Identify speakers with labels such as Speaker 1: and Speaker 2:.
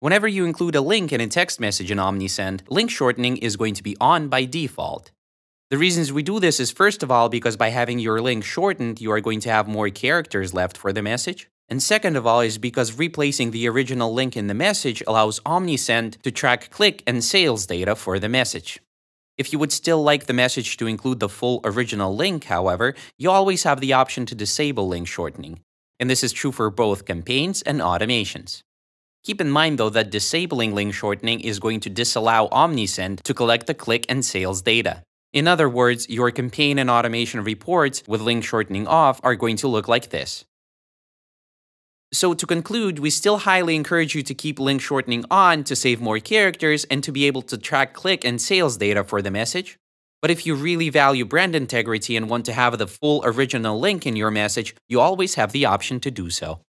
Speaker 1: Whenever you include a link in a text message in OmniSend, link shortening is going to be on by default. The reasons we do this is first of all because by having your link shortened, you are going to have more characters left for the message. And second of all is because replacing the original link in the message allows OmniSend to track click and sales data for the message. If you would still like the message to include the full original link, however, you always have the option to disable link shortening. And this is true for both campaigns and automations. Keep in mind though that disabling link shortening is going to disallow Omnisend to collect the click and sales data. In other words, your campaign and automation reports with link shortening off are going to look like this. So to conclude, we still highly encourage you to keep link shortening on to save more characters and to be able to track click and sales data for the message. But if you really value brand integrity and want to have the full original link in your message, you always have the option to do so.